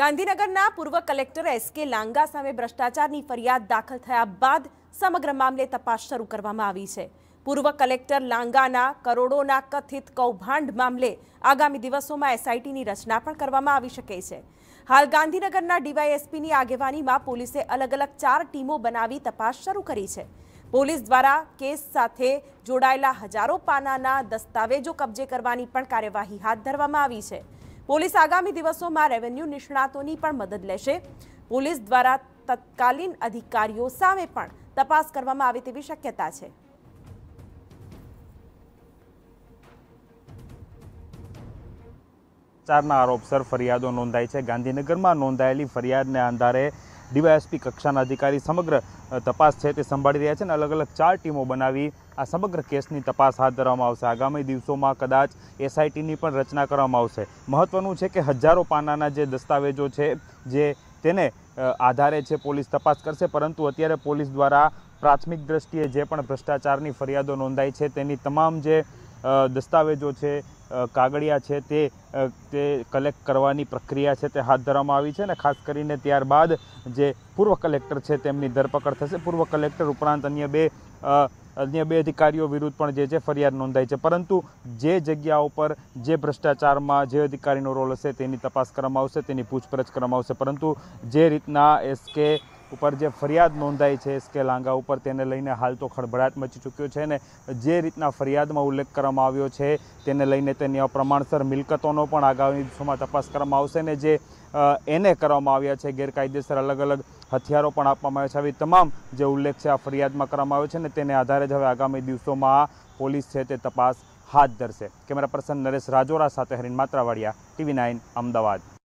ગાંધીનગરના પૂર્વ collector S કે લાંગા સામે ભ્રષ્ટાચારની ફરિયાદ દાખલ થયા બાદ સમગ્ર મામલે તપાસ શરૂ કરવામાં આવી છે પૂર્વ કલેક્ટર લાંગાના કરોડોના કથિત કૌભાંડ મામલે આગામી દિવસોમાં એસઆઈટીની રચના પણ કરવામાં આવી શકે છે હાલ ગાંધીનગરના ડીવાયએસપીની આગેવાનીમાં પોલીસે અલગ અલગ ચાર ટીમો બનાવી તપાસ શરૂ કરી છે પોલીસ દ્વારા કેસ સાથે જોડાયેલા હજારો પાનાના દસ્તાવેજો કબજે કરવાની પણ કાર્યવાહી હાથ ધરવામાં આવી છે પોલીસ આગામી દિવસોમાં રેવન્યુ નિષ્ણાતોની પણ મદદ લેશે પોલીસ દ્વારા તત્કાલીન અધિકારીઓ સામે પણ તપાસ કરવામાં આવે તેવી શક્યતા છે ચારના આરોપસર ફરિયાદો નોંધાઈ છે ગાંધીનગરમાં નોંધાયેલી ફરિયાદને આધારે ડીવાયએસપી કક્ષાના અધિકારી સમગ્ર તપાસ છે તે સંભાળી રહ્યા છે અને અલગ અલગ ચાર ટીમો બનાવી આ સમગ્ર કેસની તપાસ હાથ ધરવામાં આવશે આગામી દિવસોમાં કદાચ એસઆઈટીની પણ રચના કરવામાં આવશે મહત્વનું છે કે હજારો પાનાના જે દસ્તાવેજો છે જે તેને આધારે છે પોલીસ તપાસ કરશે પરંતુ અત્યારે પોલીસ દ્વારા પ્રાથમિક દ્રષ્ટિએ જે પણ ભ્રષ્ટાચારની ફરિયાદો નોંધાઈ છે તેની તમામ જે દસ્તાવેજો છે કાગળિયા છે તે તે કલેક્ટ કરવાની પ્રક્રિયા છે તે હાથ ધરવામાં આવી છે અને ખાસ કરીને ત્યારબાદ જે પૂર્વ કલેક્ટર છે તેમની ધરપકડ થશે પૂર્વ કલેક્ટર ઉપરાંત અન્ય બે અન્ય બે અધિકારીઓ વિરુદ્ધ પણ જે છે ફરિયાદ નોંધાઈ છે પરંતુ જે જગ્યાઓ પર જે ભ્રષ્ટાચારમાં જે અધિકારીનો રોલ હશે તેની તપાસ કરવામાં આવશે તેની પૂછપરછ કરવામાં આવશે પરંતુ જે રીતના એસકે ઉપર જે ફરિયાદ નોંધાઈ છે એસ કે લાંગા ઉપર તેને લઈને હાલ તો ખળભળાટ મચી ચૂક્યો છે ને જે રીતના ફરિયાદમાં ઉલ્લેખ કરવામાં આવ્યો છે તેને લઈને તેની અપ્રમાણસર મિલકતોનો પણ આગામી દિવસોમાં તપાસ કરવામાં આવશે ને જે એને કરવામાં આવ્યા છે ગેરકાયદેસર અલગ અલગ હથિયારો પણ આપવામાં આવ્યા છે આવી તમામ જે ઉલ્લેખ છે આ ફરિયાદમાં કરવામાં આવ્યો છે ને તેને આધારે જ હવે આગામી દિવસોમાં પોલીસ છે તે તપાસ હાથ ધરશે કેમેરા પર્સન નરેશ રાજોરા સાથે હરીન માત્રાવાડિયા ટીવી નાઇન અમદાવાદ